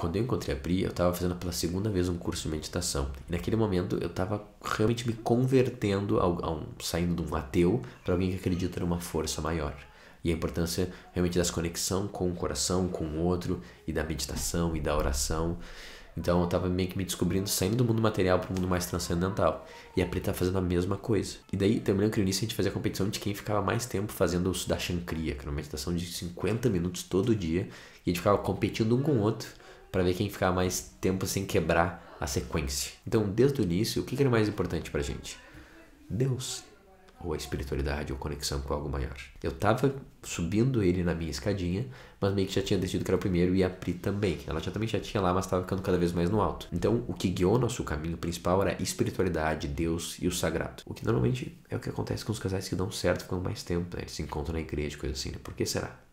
quando eu encontrei a Pri, eu estava fazendo pela segunda vez um curso de meditação. E naquele momento eu estava realmente me convertendo, a, a um, saindo de um ateu para alguém que acredita numa força maior. E a importância realmente das conexão com o coração, com o outro, e da meditação e da oração. Então eu estava meio que me descobrindo, saindo do mundo material para o mundo mais transcendental. E a Pri tá fazendo a mesma coisa. E daí, também que no início a gente fazia a competição de quem ficava mais tempo fazendo o Sudarshan Kriya, que era uma meditação de 50 minutos todo dia. E a gente ficava competindo um com o outro para ver quem ficar mais tempo sem quebrar a sequência. Então, desde o início, o que, que era é mais importante para gente? Deus ou a espiritualidade ou conexão com algo maior. Eu tava subindo ele na minha escadinha, mas meio que já tinha decidido que era o primeiro e a Pri também. Ela já também já tinha lá, mas estava ficando cada vez mais no alto. Então, o que guiou nosso caminho principal era espiritualidade, Deus e o sagrado. O que normalmente é o que acontece com os casais que dão certo ficam mais tempo, né? Eles se encontram na igreja, coisa assim, né? Por que será?